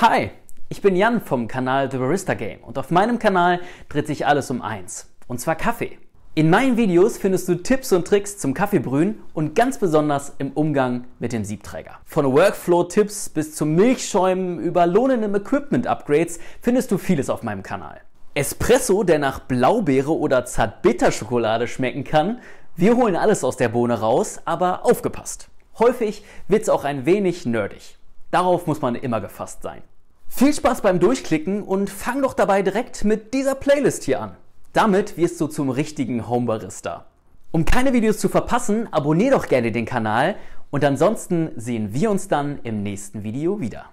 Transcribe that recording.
Hi, ich bin Jan vom Kanal The Barista Game und auf meinem Kanal dreht sich alles um eins, und zwar Kaffee. In meinen Videos findest du Tipps und Tricks zum Kaffeebrühen und ganz besonders im Umgang mit dem Siebträger. Von Workflow-Tipps bis zum Milchschäumen über lohnendem Equipment-Upgrades findest du vieles auf meinem Kanal. Espresso, der nach Blaubeere oder Zartbitterschokolade schmecken kann, wir holen alles aus der Bohne raus, aber aufgepasst. Häufig wird's auch ein wenig nerdig. Darauf muss man immer gefasst sein. Viel Spaß beim Durchklicken und fang doch dabei direkt mit dieser Playlist hier an. Damit wirst du zum richtigen Homebarista. Um keine Videos zu verpassen, abonnier doch gerne den Kanal und ansonsten sehen wir uns dann im nächsten Video wieder.